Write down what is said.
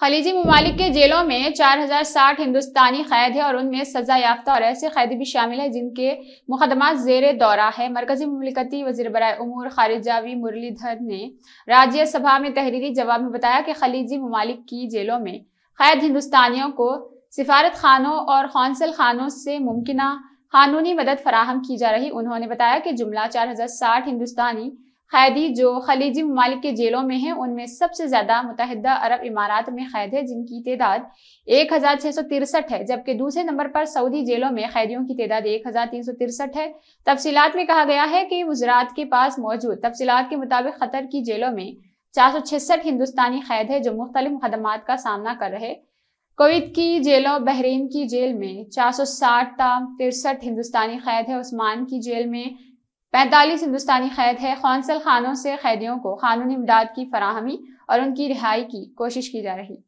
खलीजी ममालिक के जेलों में 4060 हिंदुस्तानी कैद है और उनमें सजा याफ्ता और ऐसे कैद भी शामिल हैं जिनके मुकदमा जेर दौरा है मरकजी ममलिकती वजी बरए उमूर खारिजावी मुरलीधर ने राज्यसभा में तहरीरी जवाब में बताया कि खलीजी ममालिक की जेलों में कैद हिंदुस्तानियों को सिफारत खानों और कौंसल खानों से मुमकिन कानूनी मदद फराहम की जा रही उन्होंने बताया कि जुमला साठ हिंदुस्तानी कैदी जो खलीजी ममालिक के जेलों में हैं उनमें सबसे ज़्यादा मुतहदा अरब इमारात में कैद है जिनकी तदाद एक हज़ार सौ तिरसठ है जबकि दूसरे नंबर पर सऊदी जेलों में कैदियों की तदाद एक हज़ार तीन सौ तिरसठ है तफसीत में कहा गया है कि वजरात के पास मौजूद तफसीत के मुताबिक ख़तर की जेलों में चार सौ छसठ हिंदुस्तानी कैद है जो मुख्तलि खदमात का सामना कर रहे कोविद की जेलों बहरीन की जेल में चार सौ साठ तिरसठ हिंदुस्तानी कैद है उस्मान की जेल में पैंतालीस हिंदुस्तानी कैद है खानसल खानों से कैदियों को कानूनी इमदाद की फराहमी और उनकी रिहाई की कोशिश की जा रही